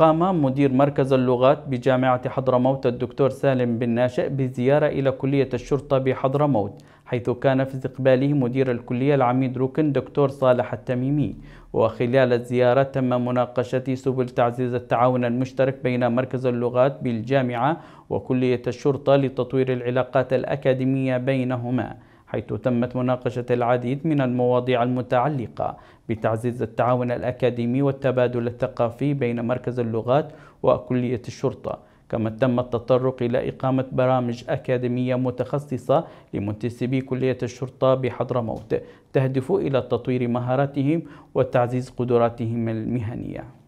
قام مدير مركز اللغات بجامعة حضرموت الدكتور سالم بن ناشئ بزيارة إلى كلية الشرطة بحضرموت حيث كان في استقباله مدير الكلية العميد ركن دكتور صالح التميمي وخلال الزيارة تم مناقشة سبل تعزيز التعاون المشترك بين مركز اللغات بالجامعة وكلية الشرطة لتطوير العلاقات الأكاديمية بينهما حيث تمت مناقشة العديد من المواضيع المتعلقة بتعزيز التعاون الأكاديمي والتبادل الثقافي بين مركز اللغات وكلية الشرطة كما تم التطرق إلى إقامة برامج أكاديمية متخصصة لمنتسبي كلية الشرطة بحضرموت تهدف إلى تطوير مهاراتهم وتعزيز قدراتهم المهنية